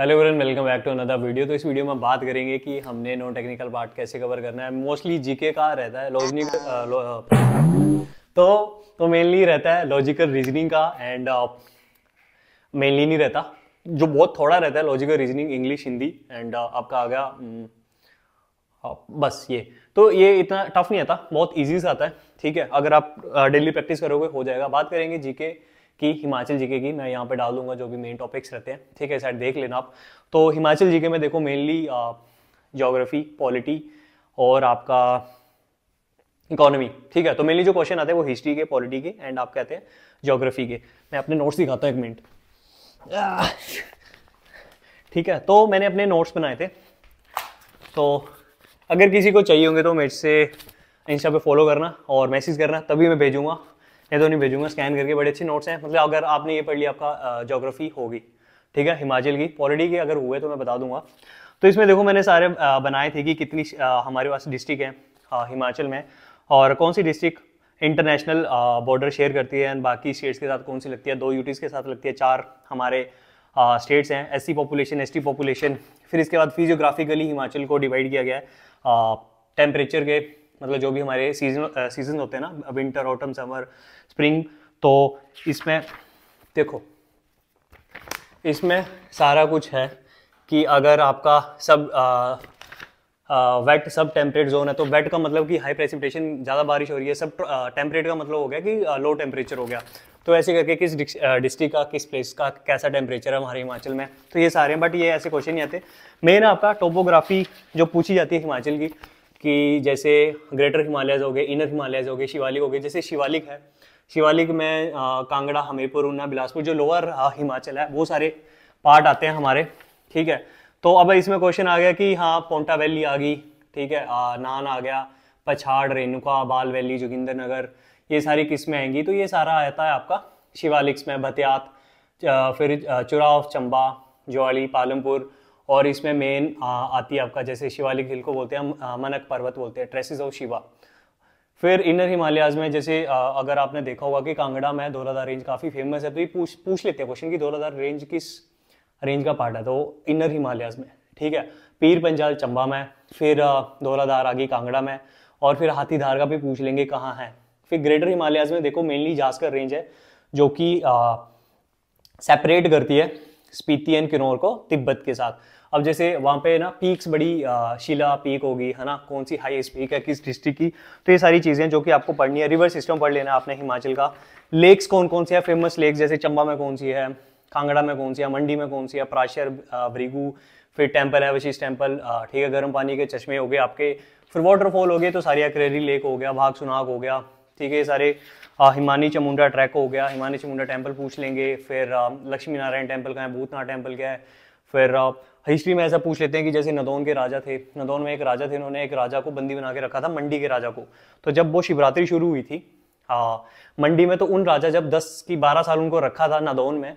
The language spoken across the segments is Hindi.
Hello everyone welcome back to another video तो इस वीडियो में बात करेंगे कि हमने नॉन टेक्निकल पार्ट कैसे कवर करना है मोस्टली जीके का रहता है लॉजिक तो तो मेनली रहता है लॉजिकल रीजनिंग का एंड मेनली uh, नहीं रहता जो बहुत थोड़ा रहता है logical reasoning English Hindi and आपका आ गया बस ये तो ये इतना टफ नहीं आता बहुत ईजी से आता है ठीक है अगर आप डेली प्रैक्टिस करोगे हो जाएगा बात करेंगे जीके कि हिमाचल जीके की मैं यहाँ पे डाल दूंगा जो भी मेन टॉपिक्स रहते हैं ठीक है सर देख लेना आप तो हिमाचल जीके में देखो मेनली जोग्राफी पॉलिटी और आपका इकोनॉमी ठीक है तो मेनली जो क्वेश्चन आते हैं वो हिस्ट्री के पॉलिटी के एंड आप कहते हैं जोग्राफी के मैं अपने नोट्स दिखाता हूँ एक मिनट ठीक है तो मैंने अपने नोट्स बनाए थे तो अगर किसी को चाहिए होंगे तो मेरे से इंस्टा पे फॉलो करना और मैसेज करना तभी मैं भेजूंगा ये दोनों भेजूंगा स्कैन करके बड़े अच्छे नोट्स हैं मतलब अगर आपने ये पढ़ लिया आपका जोग्राफी होगी ठीक है हिमाचल की पॉलिटी के अगर हुए तो मैं बता दूंगा तो इसमें देखो मैंने सारे बनाए थे कि कितनी हमारे पास डिस्ट्रिक्ट हैं हिमाचल में और कौन सी डिस्ट्रिक्ट इंटरनेशनल बॉर्डर शेयर करती है एंड बाकी स्टेट्स के साथ कौन सी लगती है दो यूटीज़ के साथ लगती है चार हमारे स्टेट्स हैं S C population S population फिर इसके बाद फिजियोग्राफिकली हिमाचल को डिवाइड किया गया है टेम्परेचर के मतलब जो भी हमारे सीजन सीजन होते हैं ना विंटर ऑटम समर स्प्रिंग तो इसमें देखो इसमें सारा कुछ है कि अगर आपका सब आ, वेट सब टेम्परेट जोन है तो वेट का मतलब कि हाई प्रेसिपिटेशन ज़्यादा बारिश हो रही है सब टेम्परेट का मतलब हो गया कि लो टेम्परेचर हो गया तो ऐसे करके किस डिस्ट्रिक्ट का किस प्लेस का कैसा टेम्परेचर है हमारे हिमाचल में तो ये सारे हैं बट ये ऐसे क्वेश्चन नहीं आते मेन आपका टोपोग्राफी जो पूछी जाती है हिमाचल की कि जैसे ग्रेटर हिमालयज हो गए इनर हिमालयज हो गए शिवालिक हो गए जैसे शिवालिक है शिवालिक में आ, कांगड़ा हमीरपुर ऊना बिलासपुर जो लोअर हिमाचल है वो सारे पार्ट आते हैं हमारे ठीक है तो अब इसमें क्वेश्चन आ गया कि हाँ पोंटा वैली आ गई ठीक है आ, नान आ गया पछाड़ रेणुका बाल वैली जोगिंदर नगर ये सारी किस्में आएंगी तो ये सारा आता है आपका शिवालिक्स में भतियात फिर चुराव चंबा ज्वाली पालमपुर और इसमें मेन आती है आपका जैसे शिवालिक हिल को बोलते हैं हम मनक पर्वत बोलते हैं ट्रेसिस ऑफ शिवा फिर इनर हिमालयाज में जैसे आ, अगर आपने देखा होगा कि कांगड़ा में धौलाधार रेंज काफ़ी फेमस है तो ये पूछ पूछ लेते हैं क्वेश्चन कि धौलाधार रेंज किस रेंज का पार्ट है तो इनर हिमालयाज में ठीक है पीर पंजाल चंबा में फिर धौलाधार आगे कांगड़ा में और फिर हाथीधार का भी पूछ लेंगे कहाँ है फिर ग्रेटर हिमालयाज में देखो मेनली जास्कर रेंज है जो कि सेपरेट करती है स्पीति एंड किन्नौर को तिब्बत के साथ अब जैसे वहाँ पे ना पीक्स बड़ी आ, शिला पीक होगी है ना कौन सी हाईएस्ट पीक है किस डिस्ट्रिक्ट की तो ये सारी चीज़ें जो कि आपको पढ़नी है रिवर सिस्टम पढ़ लेना आपने हिमाचल का लेक्स कौन कौन सी है फेमस लेक्स जैसे चंबा में कौन सी है कांगड़ा में कौन सी है मंडी में कौन सी है प्राशर भृगु फिर टेम्पल है वशिष टेम्पल ठीक है गर्म पानी के चश्मे हो गए आपके फिर वाटरफॉल हो गए तो सारी अक्रेरी लेक हो गया भाग सुनाग हो गया ठीक है ये सारे हिमानी चमुंडा ट्रैक हो गया हिमानी चमुंडा टेम्पल पूछ लेंगे फिर लक्ष्मी नारायण टेम्पल का है भूतनाथ टेम्पल क्या है फिर हिस्ट्री में ऐसा पूछ लेते हैं कि जैसे नदौन के राजा थे नदौन में एक राजा थे उन्होंने एक राजा को बंदी बना के रखा था मंडी के राजा को तो जब वो शिवरात्रि शुरू हुई थी आ, मंडी में तो उन राजा जब 10 की 12 साल उनको रखा था नदौन में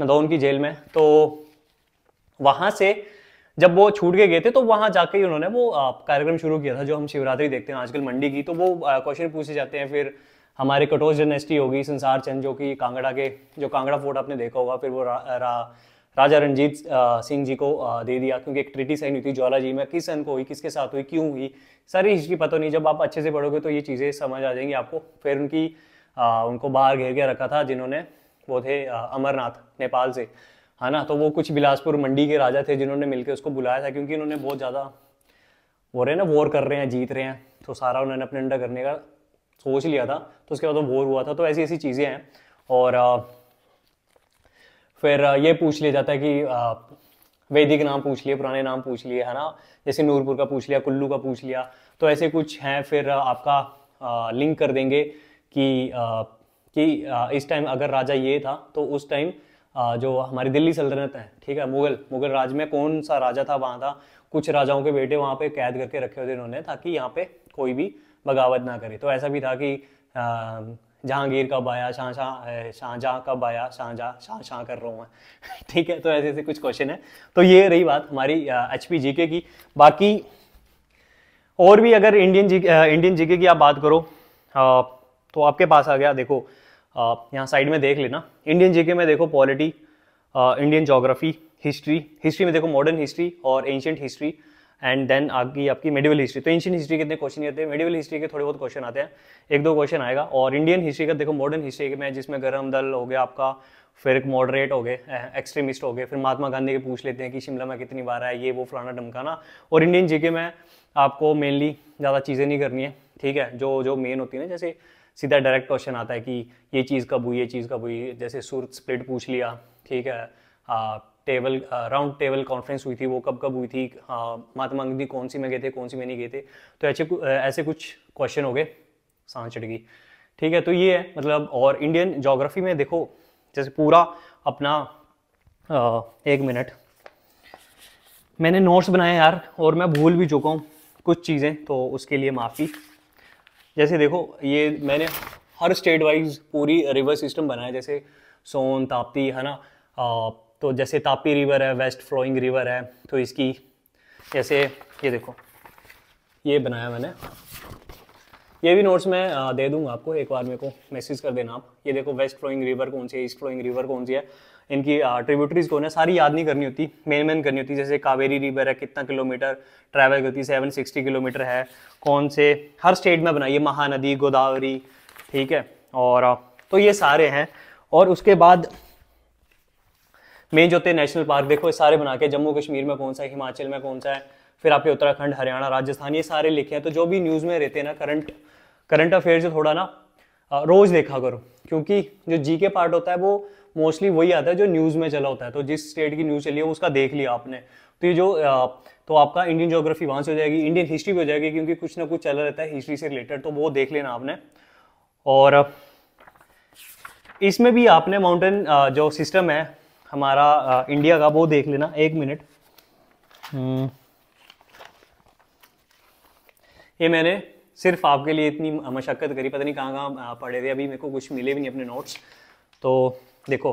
नदौन की जेल में तो वहां से जब वो छूट के गए थे तो वहां जाके ही उन्होंने वो कार्यक्रम शुरू किया था जो हम शिवरात्रि देखते हैं आजकल मंडी की तो वो क्वेश्चन पूछे जाते हैं फिर हमारे कटोज डायनेस्टी होगी संसार चंद जो कि कांगड़ा के जो कांगड़ा फोर्ट आपने देखा होगा फिर वो रा, रा, राजा रणजीत सिंह जी को दे दिया क्योंकि एक ट्रिटी साइन हुई थी ज्वाला जी में किस सन को हुई किसके साथ हुई क्यों हुई सारी हिस्ट्री पता नहीं जब आप अच्छे से पढ़ोगे तो ये चीज़ें समझ आ जाएंगी आपको फिर उनकी आ, उनको बाहर घेर के रखा था जिन्होंने वो थे अमरनाथ नेपाल से है ना तो वो कुछ बिलासपुर मंडी के राजा थे जिन्होंने मिलकर उसको बुलाया था क्योंकि उन्होंने बहुत ज़्यादा वो रहे ना वॉर कर रहे हैं जीत रहे हैं तो सारा उन्होंने अपने अंडा करने का सोच लिया था तो उसके बाद वो बोर हुआ था तो ऐसी ऐसी चीज़ें हैं और फिर ये पूछ लिया जाता है कि वैदिक नाम पूछ लिए पुराने नाम पूछ लिए है ना जैसे नूरपुर का पूछ लिया कुल्लू का पूछ लिया तो ऐसे कुछ हैं फिर आपका लिंक कर देंगे कि कि इस टाइम अगर राजा ये था तो उस टाइम जो हमारी दिल्ली सल्तनत है ठीक है मुगल मुगल राज में कौन सा राजा था वहाँ था कुछ राजाओं के बेटे वहाँ पे कैद करके रखे होते इन्होंने ताकि यहाँ पे कोई भी बगावत ना करे तो ऐसा भी था कि जहांगीर कब आया शाह शाहजहाँ कब आया शाहजहाँ शाह शाह कर रहा हूँ मैं ठीक है तो ऐसे ऐसे कुछ क्वेश्चन है तो ये रही बात हमारी एच पी जी के की बाकी और भी अगर इंडियन जी इंडियन जीके की आप बात करो आ, तो आपके पास आ गया देखो यहाँ साइड में देख लेना इंडियन जीके में देखो polity Indian geography history history में देखो मॉडर्न हिस्ट्री और एंशंट हिस्ट्री एंड देन आगे आपकी मेडिवल हिस्ट्री तो एंशियन हिस्ट्री के इतने क्वेश्चन आते हैं मेडिवल हिस्ट्री के थोड़े बहुत क्वेश्चन आते हैं एक दो क्वेश्चन आएगा और इंडियन हिस्ट्री का देखो मॉडर्न हिस्ट्री में जिसमें गर्म दल हो गया आपका फिर एक मॉडरेट हो गए एक्सट्रीमिस्ट हो गए फिर महात्मा गांधी के पूछ लेते हैं कि शिमला में कितनी बार आया ये वो फलाना ढमकाना और इंडियन जीके में आपको मेनली ज़्यादा चीज़ें नहीं करनी है ठीक है जो जो मेन होती है ना जैसे सीधा डायरेक्ट क्वेश्चन आता है कि ये चीज़ कब हुई ये चीज़ कब हुई जैसे सूर्त स्प्लिट पूछ लिया ठीक है टेबल राउंड टेबल कॉन्फ्रेंस हुई थी वो कब कब हुई थी हाँ, महात्मा गांधी कौन सी में गए थे कौन सी में नहीं गए थे तो ऐसे ऐसे कुछ क्वेश्चन हो गए सांस चढ़ गई ठीक है तो ये है मतलब और इंडियन जोग्राफी में देखो जैसे पूरा अपना आ, एक मिनट मैंने नोट्स बनाए यार और मैं भूल भी चुका हूँ कुछ चीज़ें तो उसके लिए माफ़ी जैसे देखो ये मैंने हर स्टेट वाइज पूरी रिवर सिस्टम बनाया जैसे सोन ताप्ती है ना तो जैसे तापी रिवर है वेस्ट फ्लोइंग रिवर है तो इसकी जैसे ये देखो ये बनाया मैंने ये भी नोट्स मैं दे दूंगा आपको एक बार मेरे को मैसेज कर देना आप ये देखो वेस्ट फ्लोइंग रिवर कौन सी है ईस्ट फ्लोइंग रिवर कौन सी है इनकी ट्रिब्यूटरीज कौन है सारी याद नहीं करनी होती मेन मेन करनी होती जैसे कावेरी रिवर है कितना किलोमीटर ट्रैवल करती है सेवन सिक्सटी किलोमीटर है कौन से हर स्टेट में बनाइए महानदी गोदावरी ठीक है और तो ये सारे हैं और उसके बाद मेन जो होते हैं नेशनल पार्क देखो ये सारे बना के जम्मू कश्मीर में कौन सा है हिमाचल में कौन सा है फिर आपके उत्तराखंड हरियाणा राजस्थान ये सारे लिखे हैं तो जो भी न्यूज़ में रहते हैं ना करंट करंट अफेयर जो थोड़ा ना रोज़ देखा करो क्योंकि जो जी के पार्ट होता है वो मोस्टली वही आता है जो न्यूज़ में चला होता है तो जिस स्टेट की न्यूज़ चली है उसका देख लिया आपने तो ये जो तो आपका इंडियन जोग्राफी वहाँ से हो जाएगी इंडियन हिस्ट्री भी हो जाएगी क्योंकि कुछ ना कुछ चला रहता है हिस्ट्री से रिलेटेड तो वो देख लेना आपने और इसमें भी आपने माउंटेन जो सिस्टम है हमारा आ, इंडिया का वो देख लेना एक मिनट हम्म। ये मैंने सिर्फ आपके लिए इतनी मशक्क़त करी पता नहीं कहाँ कहाँ पढ़े थे अभी मेरे को कुछ मिले भी नहीं अपने नोट्स तो देखो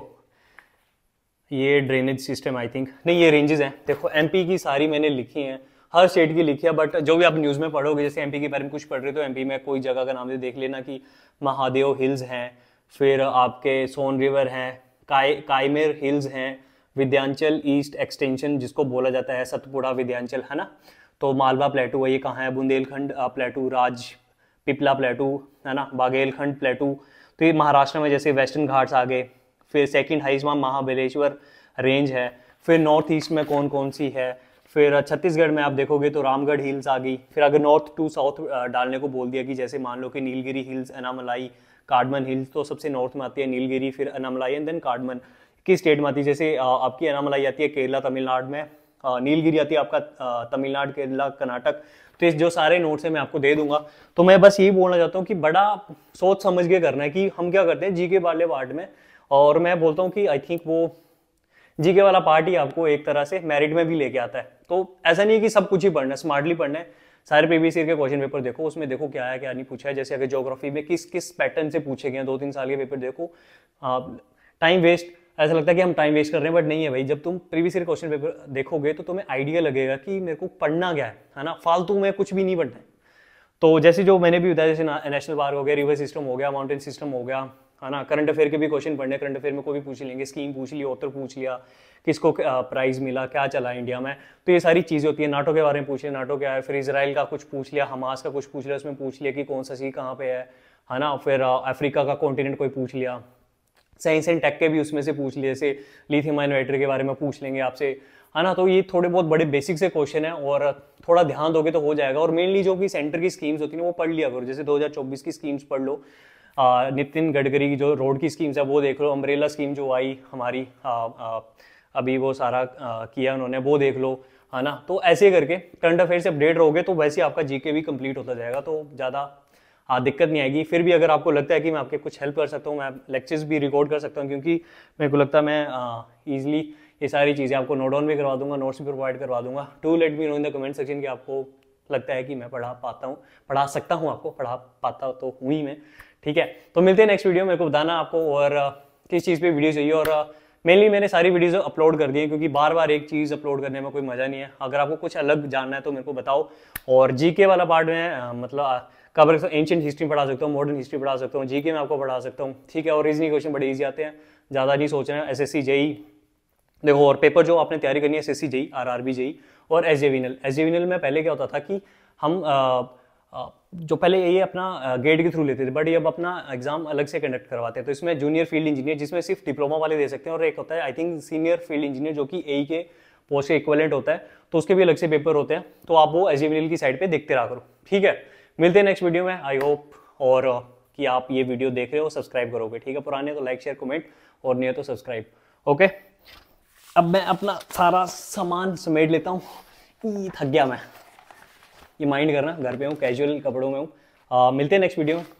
ये ड्रेनेज सिस्टम आई थिंक नहीं ये रेंजेस हैं देखो एमपी की सारी मैंने लिखी हैं हर स्टेट की लिखी है बट जो भी आप न्यूज़ में पढ़ोगे जैसे एमपी के बारे में कुछ पढ़ रहे हो तो एमपी में कोई जगह का नाम देख लेना कि महादेव हिल्स हैं फिर आपके सोन रिवर हैं काय कायमेर हिल्स हैं विद्यांचल ईस्ट एक्सटेंशन जिसको बोला जाता है सतपुड़ा विद्यांचल है ना तो मालवा प्लेटू वही ये कहाँ है बुंदेलखंड प्लेटू राज पिपला प्लेटू है ना बागेलखंड प्लेटू तो ये महाराष्ट्र में जैसे वेस्टर्न घाट्स आ गए फिर सेकंड हाइज में महाबलेश्वर रेंज है फिर नॉर्थ ईस्ट में कौन कौन सी है फिर छत्तीसगढ़ में आप देखोगे तो रामगढ़ हिल्स आ गई फिर अगर नॉर्थ टू साउथ डालने को बोल दिया कि जैसे मान लो कि Nilgiri hills Anamalai cardamom hills तो सबसे नॉर्थ में आती है नीलगिरी फिर अनामलाई एंड देन कार्डमन की स्टेट में आती है जैसे आपकी अनामलाई आती है केरला तमिलनाडु में नीलगिरी आती है आपका तमिलनाडु केरला कर्नाटक तो इस जो सारे नोट्स हैं मैं आपको दे दूंगा तो मैं बस यही बोलना चाहता हूँ कि बड़ा सोच समझ के करना है कि हम क्या करते हैं जीके वाले पार्ट में और मैं बोलता हूँ कि आई थिंक वो जीके वाला पार्ट ही आपको एक तरह से मेरिट में भी लेके आता है तो ऐसा नहीं है कि सब कुछ ही पढ़ना है स्मार्टली पढ़ना है सारे पीबीसी के क्वेश्चन पेपर देखो उसमें देखो क्या है क्या नहीं पूछा है जैसे अगर ज्योग्राफी में किस किस पैटर्न से पूछे गए दो तीन साल के पेपर देखो टाइम वेस्ट ऐसा लगता है कि हम टाइम वेस्ट कर रहे हैं बट नहीं है भाई जब तुम प्रीवियस ईयर क्वेश्चन पेपर देखोगे तो तुम्हें आइडिया लगेगा कि मेरे को पढ़ना क्या है है ना फालतू में कुछ भी नहीं पढ़ना है तो जैसे जो मैंने भी बताया जैसे नेशनल पार्क हो गया रिवर सिस्टम हो गया माउंटेन सिस्टम हो गया है ना करंट अफेयर के भी क्वेश्चन पढ़ने करंट अफेयर में कोई भी पूछ लेंगे स्कीम पूछ ली ऑथर पूछ लिया किसको प्राइज मिला क्या चला इंडिया में तो ये सारी चीज़ें होती है नाटो के बारे में पूछ लिया नाटो क्या है फिर इसराइल का कुछ पूछ लिया हमास का कुछ पूछ लिया उसमें पूछ लिया कि कौन सा सी कहाँ पे है है ना फिर अफ्रीका uh, का कॉन्टिनेंट कोई पूछ लिया साइंस एंड टेक के भी उसमें से पूछ लिया जैसे लिथियम आयन बैटरी के बारे में पूछ लेंगे आपसे है ना तो ये थोड़े बहुत बड़े बेसिक से क्वेश्चन है और थोड़ा ध्यान दोगे तो हो जाएगा और मेनली जो कि सेंटर की स्कीम्स होती हैं वो पढ़ लिया करो जैसे 2024 की स्कीम्स पढ़ लो नितिन गडकरी की जो रोड की स्कीम्स है वो देख लो अम्ब्रेला स्कीम जो आई हमारी आ, आ, अभी वो सारा आ, किया उन्होंने वो देख लो है ना तो ऐसे करके करंट अफेयर से अपडेट रहोगे तो वैसे आपका जीके भी कंप्लीट होता जाएगा तो ज़्यादा दिक्कत नहीं आएगी फिर भी अगर आपको लगता है कि मैं आपके कुछ हेल्प कर सकता हूँ मैं लेक्चर्स भी रिकॉर्ड कर सकता हूँ क्योंकि मेरे को लगता है मैं ईजिली ये सारी चीज़ें आपको नोट डाउन भी करवा दूंगा नोट्स भी प्रोवाइड करवा दूंगा to let me know in the comment section कि आपको लगता है कि मैं पढ़ा पाता हूँ पढ़ा सकता हूँ आपको पढ़ा पाता तो हूँ ही मैं ठीक है तो मिलते हैं नेक्स्ट वीडियो मेरे को बताना आपको और किस चीज़ पे वीडियो चाहिए और मेनली मैंने सारी वीडियोज अपलोड कर दी हैं क्योंकि बार बार एक चीज़ अपलोड करने में कोई मज़ा नहीं है अगर आपको कुछ अलग जानना है तो मेरे को बताओ और जीके वाला पार्ट में मतलब कवर सकता एंशियंट हिस्ट्री पढ़ा सकता हूँ मॉडर्न हिस्ट्री पढ़ा सकता हूँ जीके में आपको पढ़ा सकता हूँ ठीक है और रीजनिंग क्वेश्चन बड़े ईजी आते हैं ज़्यादा नहीं सोच रहे हैं एस एस e। देखो और पेपर जो आपने तैयारी करनी है S S C JE R R B JE और S J VNL S JVNL में पहले क्या होता था कि हम जो पहले ये अपना गेट के थ्रू लेते थे बट ये अब अपना एग्जाम अलग से कंडक्ट करवाते हैं तो इसमें जूनियर फील्ड इंजीनियर जिसमें सिर्फ डिप्लोमा वाले दे सकते हैं और एक होता है I think senior field engineer जो कि ए के पोस्ट के इक्वलेंट होता है तो उसके भी अलग से पेपर होते हैं तो आप वो एज की साइड पर देखते रहा करो ठीक है मिलते हैं नेक्स्ट वीडियो में आई होप और कि आप ये वीडियो देख रहे हो सब्सक्राइब करोगे ठीक है पुराने तो लाइक शेयर कमेंट और नहीं तो सब्सक्राइब ओके अब मैं अपना सारा सामान समेट लेता हूँ थक गया मैं ये माइंड करना घर पे हूँ कैजुअल कपड़ों में हूँ मिलते हैं नेक्स्ट वीडियो में